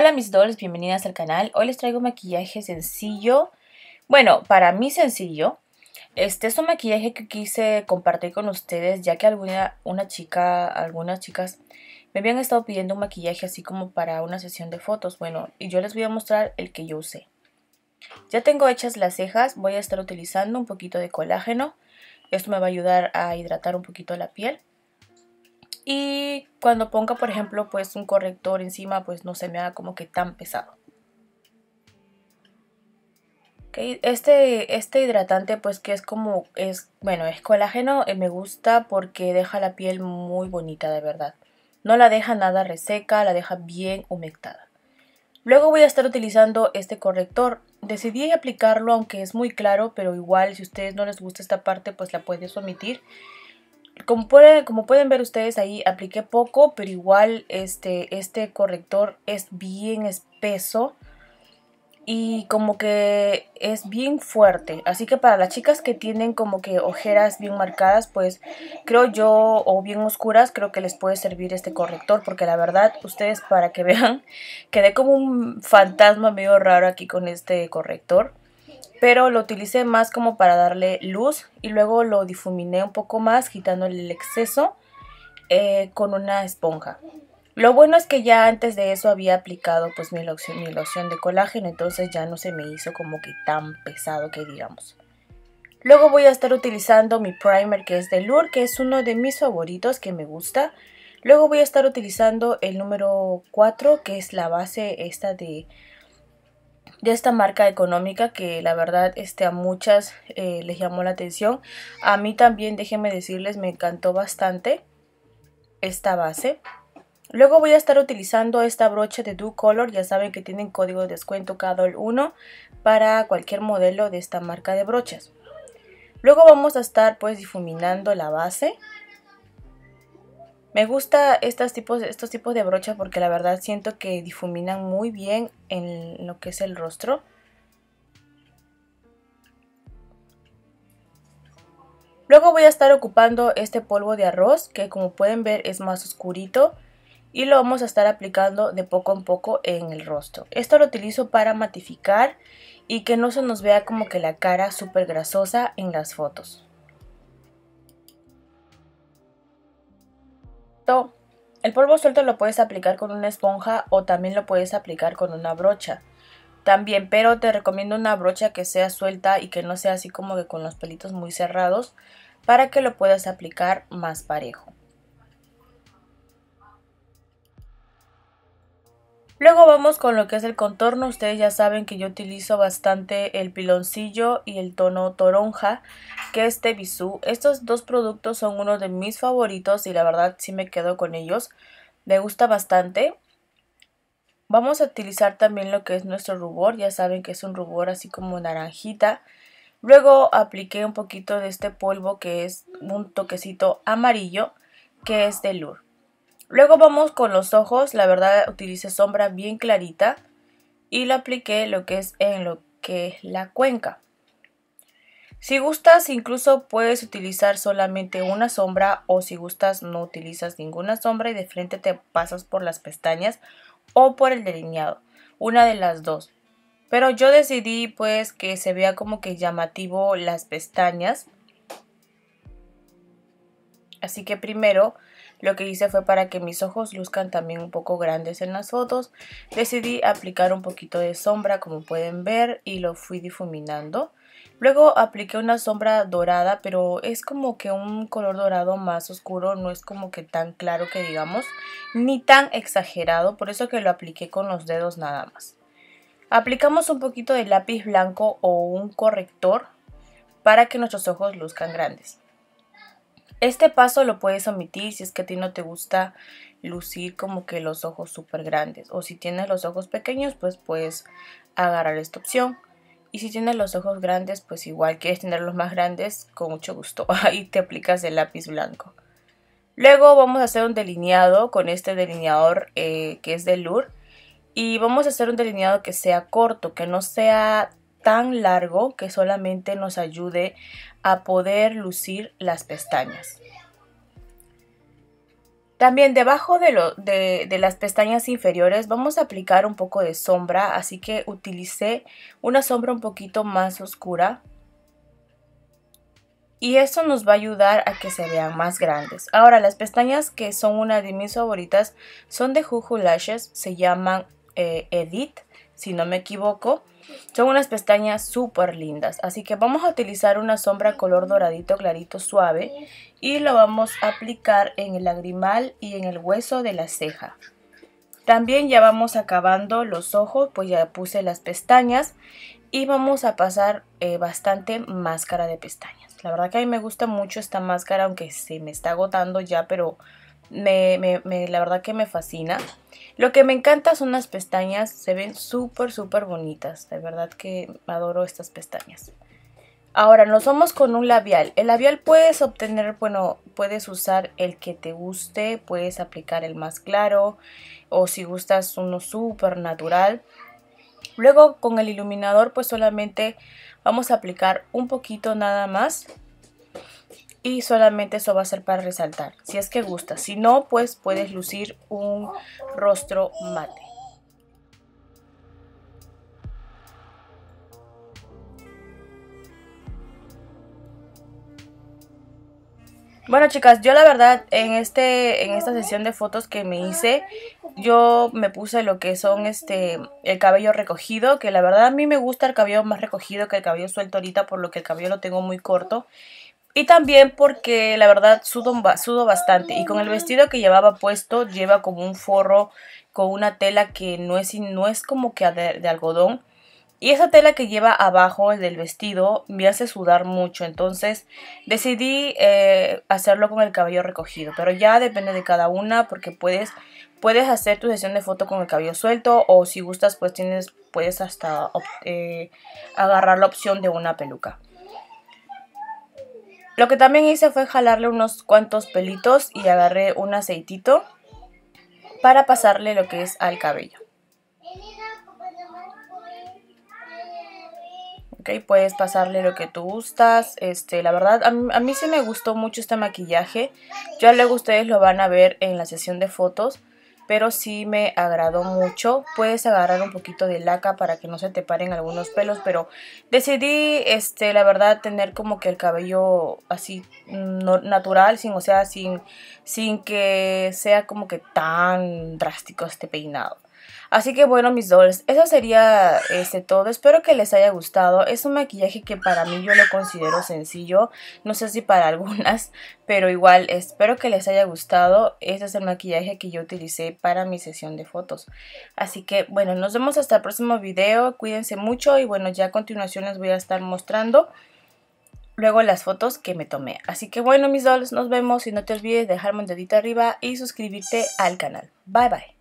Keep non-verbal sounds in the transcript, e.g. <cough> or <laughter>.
Hola mis dolls, bienvenidas al canal. Hoy les traigo un maquillaje sencillo. Bueno, para mí sencillo. Este es un maquillaje que quise compartir con ustedes ya que alguna una chica, algunas chicas me habían estado pidiendo un maquillaje así como para una sesión de fotos. Bueno, y yo les voy a mostrar el que yo usé. Ya tengo hechas las cejas, voy a estar utilizando un poquito de colágeno. Esto me va a ayudar a hidratar un poquito la piel y cuando ponga, por ejemplo, pues un corrector encima, pues no se me haga como que tan pesado. Este, este hidratante pues que es como, es bueno, es colágeno, eh, me gusta porque deja la piel muy bonita de verdad. No la deja nada reseca, la deja bien humectada. Luego voy a estar utilizando este corrector. Decidí aplicarlo aunque es muy claro, pero igual si a ustedes no les gusta esta parte pues la puedes omitir como, como pueden ver ustedes ahí, apliqué poco, pero igual este, este corrector es bien espeso y como que es bien fuerte. Así que para las chicas que tienen como que ojeras bien marcadas, pues creo yo, o bien oscuras, creo que les puede servir este corrector. Porque la verdad, ustedes para que <laughs> vean, quedé como un fantasma medio raro aquí con este corrector pero lo utilicé más como para darle luz y luego lo difuminé un poco más quitándole el exceso eh, con una esponja. Lo bueno es que ya antes de eso había aplicado pues mi loción, de colágeno, entonces ya no se me hizo como que tan pesado que digamos. Luego voy a estar utilizando mi primer que es de Lourdes. que es uno de mis favoritos que me gusta. Luego voy a estar utilizando el número 4, que es la base esta de de esta marca económica que la verdad este, a muchas eh, les llamó la atención. A mí también, déjenme decirles, me encantó bastante esta base. Luego voy a estar utilizando esta brocha de Do Color, ya saben que tienen código de descuento Cadol 1 para cualquier modelo de esta marca de brochas. Luego vamos a estar pues difuminando la base me gusta estos tipos, estos tipos de brochas porque la verdad siento que difuminan muy bien en lo que es el rostro. Luego voy a estar ocupando este polvo de arroz que como pueden ver es más oscurito y lo vamos a estar aplicando de poco en poco en el rostro. Esto lo utilizo para matificar y que no se nos vea como que la cara súper grasosa en las fotos. el polvo suelto lo puedes aplicar con una esponja o también lo puedes aplicar con una brocha. También, pero te recomiendo una brocha que sea suelta y que no sea así como que con los pelitos muy cerrados para que lo puedas aplicar más parejo. Luego vamos con lo que es el contorno. Ustedes ya saben que yo utilizo bastante el piloncillo y el tono toronja, que es bisu. Estos dos productos son uno de mis favoritos y la verdad sí me quedo con ellos. Me gusta bastante. Vamos a utilizar también lo que es nuestro rubor. Ya saben que es un rubor así como naranjita. Luego apliqué un poquito de este polvo que es un toquecito amarillo, que es de Lourdes. Luego vamos con los ojos, la verdad utilicé sombra bien clarita y la apliqué lo que es en lo que es la cuenca. Si gustas incluso puedes utilizar solamente una sombra o si gustas no utilizas ninguna sombra y de frente te pasas por las pestañas o por el delineado, una de las dos. Pero yo decidí pues que se vea como que llamativo las pestañas. Así que primero lo que hice fue para que mis ojos luzcan también un poco grandes en las fotos. Decidí aplicar un poquito de sombra como pueden ver y lo fui difuminando. Luego apliqué una sombra dorada, pero es como que un color dorado más oscuro, no es como que tan claro que digamos, ni tan exagerado, por eso que lo apliqué con los dedos nada más. Aplicamos un poquito de lápiz blanco o un corrector para que nuestros ojos luzcan grandes. Este paso lo puedes omitir si es que a ti no te gusta lucir como que los ojos súper grandes. O si tienes los ojos pequeños, pues puedes agarrar esta opción. Y si tienes los ojos grandes, pues igual quieres tenerlos más grandes, con mucho gusto. <laughs> Ahí te aplicas el lápiz blanco. Luego vamos a hacer un delineado con este delineador eh, que es de Lure. Y vamos a hacer un delineado que sea corto, que no sea tan largo que solamente nos ayude a poder lucir las pestañas. También debajo de, las pestañas inferiores vamos a aplicar un poco de sombra, así que utilicé una sombra un poquito más oscura. Y eso nos va a ayudar a que se vean más grandes. Ahora, las pestañas que son una de mis favoritas son de Juju Lashes, se llaman eh, Edit, si no me equivoco. Son unas pestañas súper lindas. Así que vamos a utilizar una sombra color doradito clarito suave y lo vamos a aplicar en el lagrimal y en el hueso de la ceja. También ya vamos acabando los ojos, pues ya puse las pestañas y vamos a pasar eh, bastante máscara de pestañas. La verdad que a mí me gusta mucho esta máscara, aunque se me está agotando ya, pero me, la verdad que me fascina. Lo que me encanta son las pestañas, se ven súper, súper bonitas. De verdad que adoro estas pestañas. Ahora, nos vamos con un labial. El labial puedes obtener, bueno, puedes usar el que te guste, puedes aplicar el más claro o si gustas uno súper natural. Luego con el iluminador pues solamente vamos a aplicar un poquito nada más y solamente eso va a ser para resaltar, si es que gusta. Si no, pues puedes lucir un rostro mate. Bueno chicas, yo la verdad en, este, en esta sesión de fotos que me hice, yo me puse lo que son este el cabello recogido, que la verdad a mí me gusta el cabello más recogido que el cabello suelto ahorita, por lo que el cabello lo tengo muy corto. Y también porque la verdad sudo, bastante y con el vestido que llevaba puesto lleva como un forro con una tela que no es, no es como que de, algodón. Y esa tela que lleva abajo del vestido me hace sudar mucho, entonces decidí eh, hacerlo con el cabello recogido, pero ya depende de cada una porque puedes, puedes hacer tu sesión de foto con el cabello suelto o si gustas pues tienes, puedes hasta eh, agarrar la opción de una peluca. Lo que también hice fue jalarle unos cuantos pelitos y agarré un aceitito para pasarle lo que es al cabello. Ok, puedes pasarle lo que tú gustas. Este, la verdad, a mí, a mí sí me gustó mucho este maquillaje. Ya luego ustedes lo van a ver en la sesión de fotos pero sí me agradó mucho. Puedes agarrar un poquito de laca para que no se te paren algunos pelos, pero decidí, este, la verdad, tener como que el cabello así mm, natural, sin, o sea, sin, sin que sea como que tan drástico este peinado. Así que bueno, mis dolls, eso sería este todo. Espero que les haya gustado. Es un maquillaje que para mí yo lo considero sencillo. No sé si para <laughs> algunas, pero igual espero que les haya gustado. Este es el maquillaje que yo utilicé para mi sesión de fotos. Así que bueno, nos vemos hasta el próximo video. Cuídense mucho y bueno, ya a continuación les voy a estar mostrando luego las fotos que me tomé. Así que bueno, mis dolls, nos vemos y no te olvides de dejarme un dedito arriba y suscribirte al canal. Bye bye.